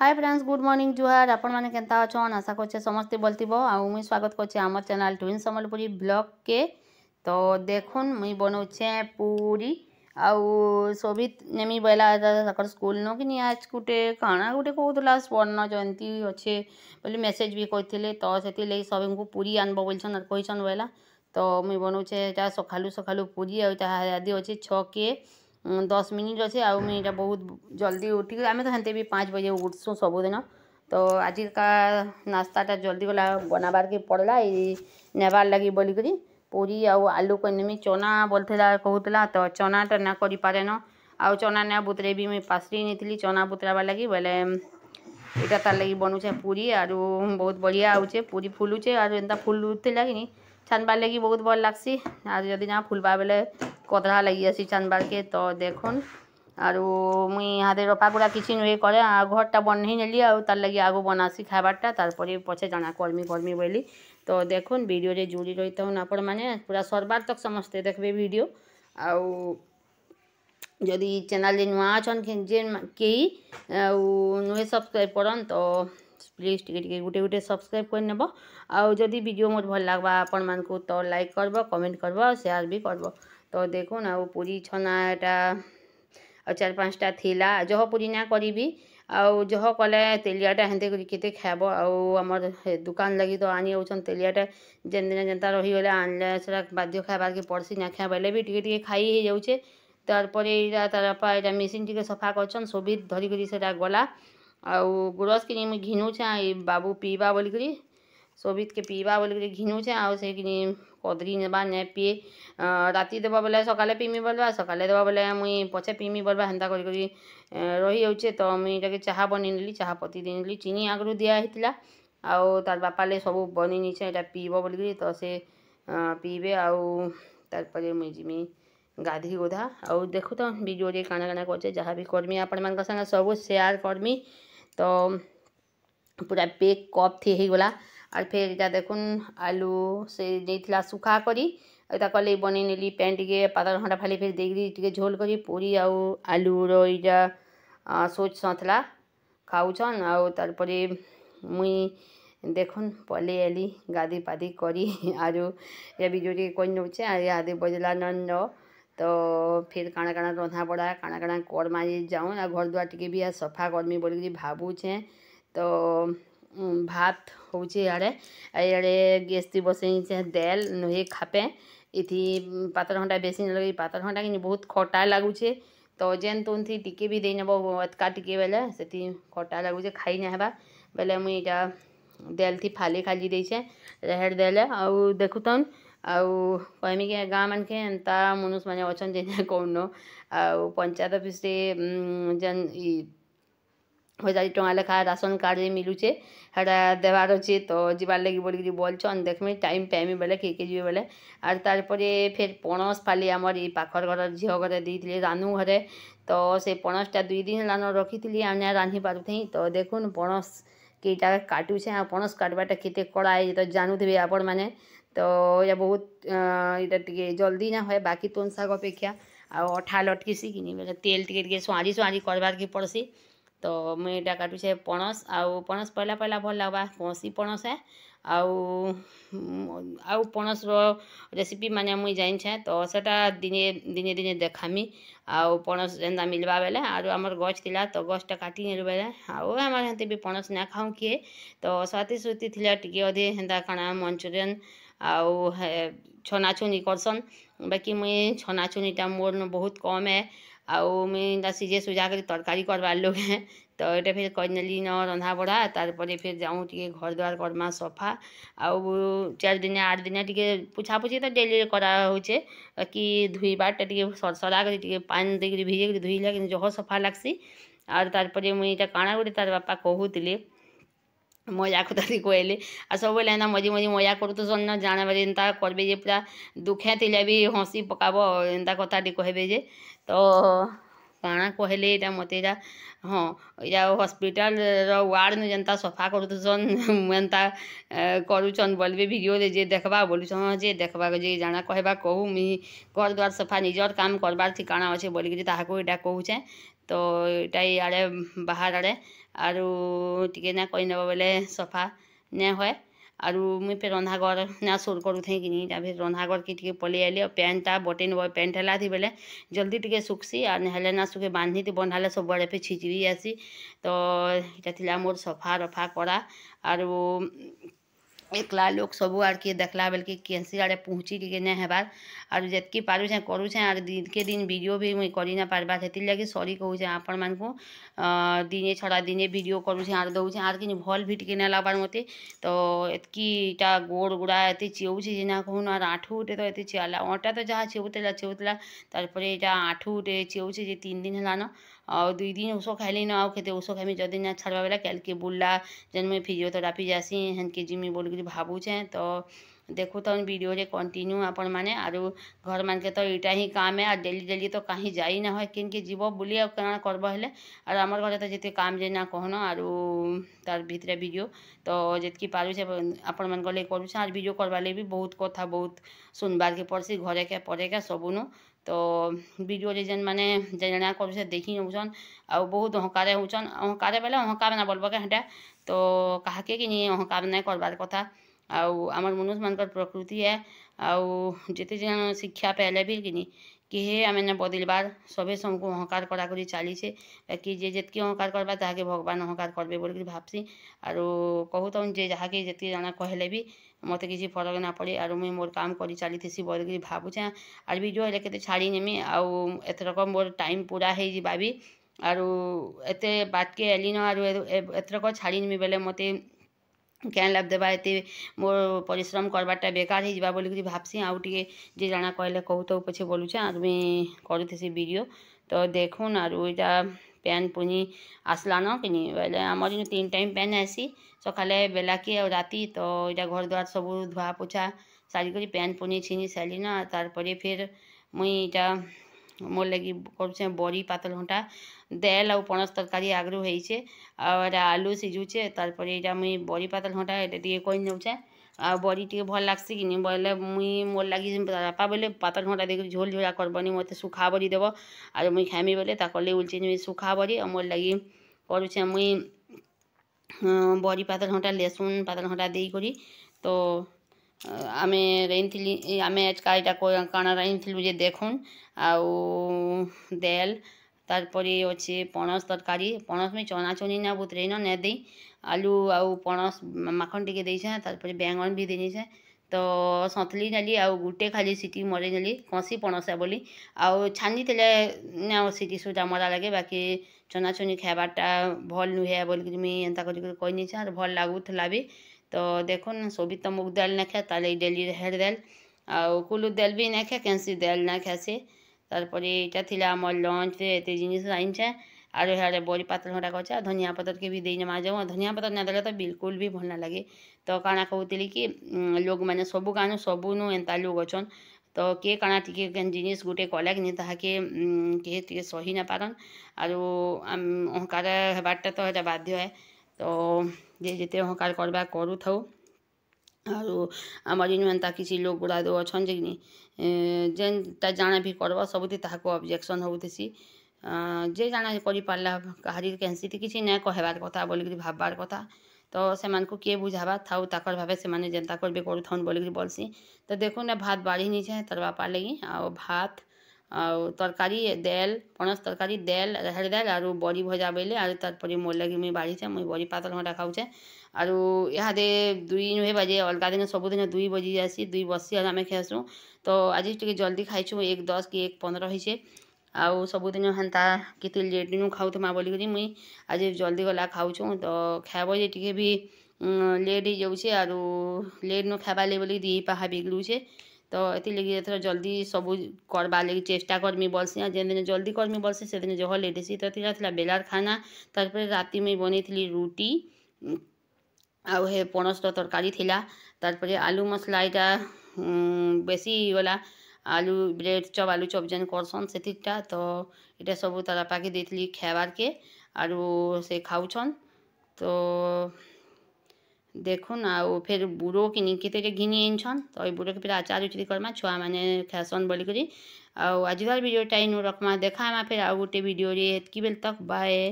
हाय friends good morning जुहार आपण मैंने के अच्छन आशा कर समस्ते बल्थ आउ मुई स्वागत करमर चैनल ट्विन समलपुरी ब्लॉग के तो देखुन मुई बनाऊे पूरी आउ सोभित नेमी बैला स्कूल न कि आज गोटे काणा गोटे कहला स्वर्ण जयंती अच्छे बोली मेसेज भी कहते तो से सभी को पूरी आनबो बोलछन कहीछन बैला तो मुई बनाऊे सखा सखा पूरी आदि अच्छे छके दस मिनिट अच्छे आउ मिनिटा बहुत जल्दी उठी आम तो हमें भी पाँच बजे उठसूँ सबुदिन तो आज का नास्ताटा जल्दी गला बनाबार के पड़ा ये नेबार लगे बोलिक पूरी आउ आलू को नेमी चना बोलता कहूला तो चनाटा ना करे न आउ चना ना बुतरे भी मुझे पासरी नहीं थी चना बुतराबार लगी बोले यहाँ तार लगे बनुचे पूरी आरु बहुत बढ़िया आउचे पूरी फुलुचे आर एंता फुलुते लगे नहीं ଛାନ୍ବାର୍ ଲାଗି ବହୁତ ଭଲ୍ ଲାଗ୍ସି ଆର୍ ଯଦି ନା ଫୁଲ୍ବା ବେଲେ କତ୍ରା ଲାଗିଯାଏସି ଛାନ୍ବାର୍କେ ତ ଦେଖୁନ୍ ଆରୁ ମୁଇଁ ଇହାଦେ ରପାଗୁଡ଼ା କିଛି ନୁହେଁ କରେ ଆଉ ଘରଟା ବନେଇ ନେଲି ଆଉ ତାର୍ ଲାଗି ଆଗ ବନାସି ଖାଇବାର୍ଟା ତାର୍ପରେ ପଛେ ଜାଣା କର୍ମି କର୍ମି ବୋଇଲି ତ ଦେଖୁନ୍ ଭିଡ଼ିଓରେ ଜୁଡ଼ି ରହିଥାଉନ୍ ଆପଣମାନେ ପୁରା ସର୍ବାର୍ ତକ୍ ସମସ୍ତେ ଦେଖ୍ବେ ଭିଡ଼ିଓ ଆଉ ଯଦି ଚ୍ୟାନେଲ୍ରେ ନୂଆ ଅଛନ୍ ଯେନ୍ କେହି ଆଉ ନୁହେଁ ସବସ୍କ୍ରାଇବ୍ କରନ୍ ତ ପ୍ଲିଜ୍ ଟିକେ ଟିକେ ଗୋଟେ ଗୋଟେ ସବସ୍କ୍ରାଇବ୍ କରିନେବ ଆଉ ଯଦି ଭିଡ଼ିଓ ମୋର ଭଲ ଲାଗ୍ବା ଆପଣମାନଙ୍କୁ ତ ଲାଇକ୍ କରବ କମେଣ୍ଟ କରବ ଆଉ ସେୟାର୍ ବି କରବ ତ ଦେଖୁନ୍ ଆଉ ପୁରୀ ଛନାଟା ଆଉ ଚାରି ପାଞ୍ଚଟା ଥିଲା ଜହ ପୁରୀ ନା କରିବି ଆଉ ଜହ କଲେ ତେଲିଆଟା ହେନ୍ତି କରି କେତେ ଖାଇବ ଆଉ ଆମର ଦୁକାନ ଲାଗି ତ ଆଣି ଆଉଛନ୍ ତେଲିଆଟା ଯେନ୍ ଦିନ ଯେନ୍ତା ରହିଗଲେ ଆଣିଲେ ସେଟା ବାଧ୍ୟ ଖାଇବାର୍କେ ପଡ଼୍ସି ନା ଖାଇବା ବେଲେ ବି ଟିକେ ଟିକେ ଖାଇ ହେଇଯାଉଛେ तारे तार पर मेसीन टी सफा कर सोभित धरिकी से गला आउ गुरस कि मुझे छे बाबू पीवा बोल करी सोभित के पीवा बोल करी घिनुचे आई कदरी नेबा ने पीए राति देव बोले सकाले पीमी बोलवा सकाले देव बोले मुई पचे पीमी बोलवा हेन्ता कर रही हो तो मुझे चाह बनि चाह पति दी चीनी आगु दिखाई आउ तार बापाले सब बनी नहीं पीब बोल तो सी पीबे आउ तार मुझे जिमी ଗାଧି ଗୁଧା ଆଉ ଦେଖୁଥ ଭିଡ଼ିଓରେ କାଣା କାଣା କରୁଛେ ଯାହା ବି କର୍ମି ଆପଣମାନଙ୍କ ସାଙ୍ଗେ ସବୁ ସେୟାର କର୍ମି ତ ପୁରା ବେଗ୍ କପ୍ ଥି ହେଇଗଲା ଆର୍ ଫେର୍ ଇଟା ଦେଖୁନ୍ ଆଲୁ ସେ ଦେଇଥିଲା ଶୁଖା କରି ଆଉ ତାକର୍ ଲାଗି ବନେଇ ନେଲି ପେନ୍ ଟିକେ ପାତଲ ଘଣ୍ଟା ଫାଲି ଫେର୍ ଦେଇକିରି ଟିକେ ଝୋଲ୍ କରି ପୁରୀ ଆଉ ଆଲୁର ଇଟା ସୋଚ୍ ସଁଥଲା ଖାଉଛନ୍ ଆଉ ତାର୍ପରେ ମୁଇଁ ଦେଖୁନ୍ ପଲେଇ ଆଇଲି ଗାଧି ପାଧି କରି ଆରୁ ଏ ଭିଡ଼ିଓ ଟିକେ କରି ନେଉଛେ ଆର୍ ଇହାଦେ ବଜ୍ଲା ନଅ तो फिर काण काण रंधा बढ़ा काणा काणा कड़ मारी जाऊँ आ घर द्वार टी भी सफा करमी बोल भावुचे तो भात हो इड़े गैस थी बस देल नुहे खापे इथि पात्र घंटा बेसी न लगे पातर घंटा कि बहुत खटा लगुचे तो जेन तुन थी टिके भी देनेब अतका टिके बेले से खटा लगुचे खाई ना हेबा बेले मुई यहाँ देल थी फाली खाली देचे रेहेड़ देले आ देखुतन आमिक गाँ मान के एंता मनुष मैंने अच्छा जेने कौन आंचायत अफिश्रे जन हजार टाँह लेखा राशन कार्ड मिलूचे हेटा देवार अच्छे तो जबार लगे बोल बोलचन देखमी टाइम पाइम बोले के के बोले आर तार फिर पणस फाली आम यखर घर झील घर दे रानु घरे तो से पणसटा दुई दिन लान रखी थी आने रांधि पार थी तो देखन पणस कईटा काटूचे पणस काटवाटा के कड़ा है तो जानू थे आपण मैंने तो ये बहुत इटे जल्दी ना हुए बाकी तुन तो शेक्षा आठा लटकसी कि मतलब तेल टे स्वाजी स्वाजी करवार पड़सी ତ ମୁଇଁ ଇଟା କାଟୁଛେ ପଣସ୍ ଆଉ ପଣସ୍ ପହେଲା ପହେଲା ଭଲ୍ ଲାଗ୍ବା କୌଣସି ପଣସ୍ ହେ ଆଉ ଆଉ ପଣସ୍ର ମାନେ ମୁଇଁ ଜାନିଛେଁ ତ ସେଟା ଦିନେ ଦିନେ ଦିନେ ଦେଖାମି ଆଉ ପଣସ୍ ଯେନ୍ତା ମିଲ୍ବା ବେଲେ ଆରୁ ଆମର୍ ଗଛ୍ ଥିଲା ତ ଗଛ୍ଟା କାଟି ନେଲୁ ବେଲେ ଆଉ ଆମେ ହେନ୍ତି ବି ପଣସ୍ ନାଇଁ ଖାଉଁ କିଏ ତ ସ୍ୱାତି ସ୍ୱତି ଥିଲା ଟିକେ ଅଧେ ହେନ୍ତା କାଣା ମଞ୍ଚୁରିଆନ୍ ଆଉ ଛନା ଛୁନି କର୍ସନ୍ ବାକି ମୁଇଁ ଛନା ଛନାଛୁନିଟା ମୋର୍ନୁ ବହୁତ୍ କମ୍ ଏ ଆଉ ତା ସିଝେ ସୁଝା କରି ତରକାରୀ କର୍ବାର୍ ଲୋକ୍ ହେଁ ତ ଏଇଟା ଫେର୍ କରିନେଲିନ ରନ୍ଧା ବଢ଼ା ତାର୍ପରେ ଫେର୍ ଯାଉଁ ଟିକେ ଘର୍ ଦ୍ୱାର କର୍ମା ସଫା ଆଉ ଚାର୍ ଦିନେ ଆଠ୍ ଦିନେ ଟିକେ ପୁଛାପୁଛି ତ ଡେଲି କରା ହଉଛେ କି ଧୁଇବାର୍ଟା ଟିକେ ସରସରା କରି ଟିକେ ପାନ୍ ଦେଇକିରି ଭିଜେଇକିରି ଧୁଇଲେ କିନ୍ତୁ ଜହ ସଫା ଲାଗ୍ସି ଆର୍ ତାର୍ପରେ ମୁଇଁ ଇଟା କାଣା ଗୋଟେ ତାର୍ ବାପା କହୁଥିଲେ ମଜା କଥାଟି କହିଲେ ଆଉ ସବୁବେଳେ ଏନ୍ତା ମଝି ମଝି ମଜା କରୁଥିସନ୍ ନା ଜାଣବାରେ ଏନ୍ତା କରିବେ ଯେ ପୁରା ଦୁଃଖେ ଥିଲେ ବି ହସି ପକାବ ଏନ୍ତା କଥାଟି କହିବେ ଯେ ତ କାଣା କହିଲେ ଏଇଟା ମୋତେ ଏଇଟା ହଁ ଏଇଟା ହସ୍ପିଟାଲ୍ର ୱାର୍ଡ଼୍ନୁ ଯେନ୍ତା ସଫା କରୁଥିସନ୍ ଏନ୍ତା କରୁଛନ୍ ବୋଲିବେ ଭିଡ଼ିଓରେ ଯିଏ ଦେଖ୍ବା ବୋଲୁଛନ୍ ଯେ ଦେଖ୍ବା ଯେ ଜାଣା କହେବା କହୁ ମୁଇଁ ଘର୍ ଦ୍ୱାର ସଫା ନିଜର୍ କାମ୍ କର୍ବାର୍ ଠିକାଣା ଅଛେ ବୋଲିକିରି ତାହାକୁ ଏଇଟା କହୁଛେଁ ତ ଏଇଟା ଇଆଡ଼େ ବାହାର୍ ଆଡ଼େ ଆରୁ ଟିକେ ନା କହିନେବ ବୋଲେ ସଫା ନାଇଁ ହଏ ଆରୁ ମୁଇଁ ଫେର୍ ରନ୍ଧାଘର ନା ସୋର୍ କରୁଥେଁ କିନି ତା'ପରେ ରନ୍ଧାଘର କି ଟିକେ ପଲେଇ ଆଇଲି ଆଉ ପ୍ୟାଣ୍ଟ୍ଟା ବଟେନ୍ ପ୍ୟାଣ୍ଟ୍ ହେଲା ଥିବେଲେ ଜଲ୍ଦି ଟିକେ ଶୁଖ୍ସି ଆର୍ ହେଲେ ନା ଶୁଖେ ବାନ୍ଧିତି ବନ୍ଧାଲେ ସବୁଆଡ଼େ ଫେର୍ ଛିଚିରି ଆସି ତ ଇଟା ଥିଲା ମୋର୍ ସଫା ରଫା କରା ଆରୁ एकला लोक सब आर के देखला बल्कि कैंसिल आर पहुँची के नहीं हेबार आर जितकी पारे करूचे आर दिन के दिन वीडियो भी मुझे करी ना पार्बार से लगे सरी कहे आपण मान दिने छड़ा दिने वीडियो करूचे आर दौचे आर कि भल भी टी ना लगभार मत तो इतकीटा गोड़ गुड़ा ये चेवचे जेना कहून आर आठूटे तो ये चेला अंटा तो जहाँ चेवुला चेवुला तार पर आठूटे चेवचे जे तीन दिन है ना आई दिन ओस खाइली न आउ खेते ओसो खाइमी जदि ना अच्छा छाड़वा बेला कल के बुल्ला जेन मुई फिजिओथेरापी जासी हेन के जिमी बोल भावुचे तो देखु तो वीडियो रे कंटिन्यू आपण मैंने आरु घर मान के तो यहाँ ही काम है आ डेली डेली तो कहीं जाए ना हो किन के जीव बुली आ क्या करब हेले आर आम घर तो जितने काम जे ना कहन आरु तार भितर वीडियो तो जितकी की पारे आपण मान लगे करूँ आज भिड करवा भी बहुत कथा बहुत सुनबार के पड़सी घरे के पड़े क्या सबुनू ତ ଭିଡ଼ିଓରେ ଯେନ୍ମାନେ ଯେନ୍ ଯେଣା କରୁଛେ ଦେଖି ନଉଛନ୍ ଆଉ ବହୁତ ଅହଙ୍କାରେ ହଉଛନ୍ ଅହଙ୍କାରେ ବେଲେ ଅହଙ୍କାର ନା ବୋଲବକେ ହେଟା ତ କାହାକେ କି ନି ଅହଙ୍କାର ନାଇଁ କରବାର୍ କଥା ଆଉ ଆମର ମନୁଷମାନଙ୍କର ପ୍ରକୃତି ଏ ଆଉ ଯେତେ ଜଣ ଶିକ୍ଷା ପାଇଲେ ବି କିନି কেহে ଆମେ ନ ବଦଳିବାର୍ ସଭେ ସମକୁ ଅହଙ୍କାର କରି ଚାଲିଛେ ବାକି ଯେ ଯେତ୍କି ଅହଙ୍କାର କର୍ବା ତାହାକେ ଭଗବାନ ଅହଙ୍କାର କରବେ ବୋଲିକିରି ଭାବସି ଆରୁ କହୁଥାଉନ୍ ଯେ ଯାହାକେ ଯେତ୍କି ଜଣା କହିଲେ ବି ମତେ କିଛି ଫରକ ନା ପଡ଼େ ଆରୁ ମୁଇଁ ମୋର କାମ କରି ଚାଲିଥିସି ବୋଲିକିରି ଭାବୁଛେଁ ଆର୍ ଭିଡ଼ିଓ ହେଲେ କେତେ ଛାଡ଼ି ନେମି ଆଉ ଏଥରକ ମୋର ଟାଇମ୍ ପୁରା ହେଇଯିବା ବି ଆରୁ ଏତେ ବାଟକେ ଏଲିନ ଆରୁ ଏଥରକ ଛାଡ଼ି ନେମି ବେଲେ ମୋତେ कैन लाभ देवा ये मो पिश्रम करवाटा बेकार हो जा भावसी आउ टे जे जाना कहले कह तो पचे बोलू आर मुई करूसी भिडियो तो देखुन आरु या पेन पुनी आसलान कि आम इन तीन टाइम पैन आसी सका बेलाकी आ राति तो यहाँ घर द्वार सब धुआ पोछा सारिकी पेन पुनी छिनी सारे ना तार फिर मुई इटा ମୋର୍ ଲାଗି କରୁଛେଁ ପାତଲ୍ ଘଣ୍ଟା ଦେଲ୍ ଆଉ ପଣସ୍ ତରକାରୀ ଆଗ୍ରୁ ହେଇଛେ ଆଉ ଏଇଟା ଆଲୁ ସିଝୁଛେ ତାର୍ ପରେ ଏଇଟା ମୁଇଁ ପାତଲ୍ ଘଣ୍ଟା ଏଇଟା ଟିକେ କରି ନେଉଛେଁ ଆଉ ବଡ଼ି ଟିକେ ଭଲ୍ ଲାଗ୍ସି କି ନି ବୋଇଲେ ମୁଇଁ ମୋର୍ ଲାଗି ବାପା ବୋଇଲେ ଘଣ୍ଟା ଦେଇକରି ଝୋଲ୍ ଝୋଲା କର୍ବନି ମୋତେ ଶୁଖା ବଡ଼ି ଦେବ ଆର୍ ମୁଇଁ ଖାଏମି ବୋଇଲେ ତାକର୍ ଲାଗି ଉଲ୍ଚି ଶୁଖା ବଡ଼ି ଆଉ ମୋର୍ ଲାଗି କରୁଛେଁ ମୁଇଁ ପାତଲ୍ ଘଣ୍ଟା ଲେସୁନ୍ ଘଣ୍ଟା ଦେଇକରି ତ ଆମେ ରାନ୍ଧିଥିଲି ଆମେ ଆଏଜ୍କା ଇଟା କାଣା ରାନ୍ଧିଥିଲୁ ଯେ ଦେଖୁନ୍ ଆଉ ଦେଲ୍ ତାର୍ ପରେ ଅଛେ ପଣସ୍ ତରକାରୀ ପଣସ୍ ମୁଇଁ ଚନା ଚନାଚନି ନା ବୁତରେଇନ ନାଇଁ ଦେଇ ଆଲୁ ଆଉ ପଣସ୍ ମାଖନ୍ ଟିକେ ଦେଇଛେଁ ତାର୍ପରେ ପରେ ବେଙ୍ଗନ୍ ବି ଦେଇଛେଁ ତ ସନ୍ତୁଲି ନେଲି ଆଉ ଗୁଟେ ଖାଲି ସିଟି ମରେଇ ନେଲି କଂସି ପଣସା ବୋଲି ଆଉ ଛାନିଥିଲେ ନା ସିଟି ସୁଟା ମରା ଲାଗେ ବାକି ଚନା ଚନାଚନି ଖାଇବାର୍ଟା ଭଲ୍ ନୁହେଁ ବୋଲିକିରି ମୁଇଁ ଏନ୍ତା କରିକିରି କହିନେଇଛେଁ ଆର୍ ଭଲ୍ ଲାଗୁଥିଲା ବି तो देख सभी तो मुग दाल ना खे ते डेली रेहर दाल आलू दाल भी ना खे कैंसी दाल ना खेसी तरपर ये आम लंच जिनस आनचे आर इे बड़ी पतल हटा कर धनिया पतर के भी दे नमा जाऊ धनिया पतर ना देखे तो बिल्कुल भी भल ना लगे तो काणा कहूँ कि लोग मैंने सब गाँव सबुनु एंता लोग अच्छे तो किए काणा टी जिन गोटे कले कि सही ना पारन आरु अहंकार हेबार्टा तो बाध्य है तो जे जिते अहंकार करवा करू थो आमर इनता किसी लोग गुड़ा दो अच्छे जे जेनटा जाना भी करब सब अब्जेक्शन होती जे जाना करा कह कैसी किसी ना कहार कथा बोल भाबार कथा तो से किए बुझावा था ताकर भावे से जेनता करें करूथन बोलिक बोलसी तो देखू ना भात बाढ़ी नहीं चाहे तर बापार लगी आ भात ଆଉ ତରକାରୀ ଦେଲ୍ ପଣସ୍ ତରକାରୀ ଦେଲ୍ ହେଡ଼୍ ଦେଲ୍ ଆରୁ ବଡ଼ି ଭଜା ବୋଇଲେ ଆରୁ ତାର୍ପରେ ମୋର୍ ଲାଗି ମୁଇଁ ବାଢ଼ିଛେଁ ମୁଇଁ ବଡ଼ି ପାତଲ୍ ଘଣ୍ଟା ଖାଉଛେଁ ଆରୁ ଇହାଦେ ଦୁଇ ନୁହେଁ ବାଜେ ଅଲଗା ଦିନ ସବୁଦିନ ଦୁଇ ବଜି ଯାଏସି ଦୁଇ ବସି ଆରୁ ଆମେ ଖାଏସୁଁ ତ ଆଜି ଟିକେ ଜଲ୍ଦି ଖାଇଛୁ ଏକ ଦଶ୍ କି ଏକ ପନ୍ଦର ହେଇଛେ ଆଉ ସବୁଦିନ ହେନ୍ତା କେତେ ଲେଟ୍ନୁ ଖାଉଥିମା ବୋଲିକରି ମୁଇଁ ଆଜି ଜଲ୍ଦି ଗଲା ଖାଉଛୁଁ ତ ଖାଏବ ଯେ ଟିକେ ବି ଲେଟ୍ ହେଇଯାଉଛେ ଆରୁ ଲେଟ୍ନୁ ଖାଏବାର୍ ଲାଗି ବୋଲିକି ଦିହି ପାହା ବିଗଡ଼ୁଛେ तो एग्जी थोड़ा जल्दी सब करवा लगे चेस्टा करमी बलसी जेन दिन जल्दी करमी बलसी से दिन जह लेडिस बेलार खाना तर रात मुई बन रुटी आउ पणस तरकारी थिला तार आलू मसला यहाँ बेसी आलू ब्रेड चप आलू चप जेन करसन से तो ये सब तारा पाखे दे खेबार के आरो से खाऊन तो ଦେଖୁନ୍ ଆଉ ଫେର୍ ବୁରୋକେ ନି କେତେଟେ ଘିନି ଆନିଛନ୍ ତ ଏ ବୁରୋକେ ଫେର୍ ଆଚାର୍ ଉଚୁରି କର୍ମା ଛୁଆମାନେ ଖାଏସନ୍ ବୋଲିକରି ଆଉ ଆଜିକାଲ୍ ଭିଡ଼ିଓଟା ଇନୁ ରଖ୍ମା ଦେଖାହେମା ଫେର୍ ଆଉ ଗୁଟେ ଭିଡ଼ିଓରେ ହେତ୍କି ବେଲ୍ ତକ୍ ବାଏ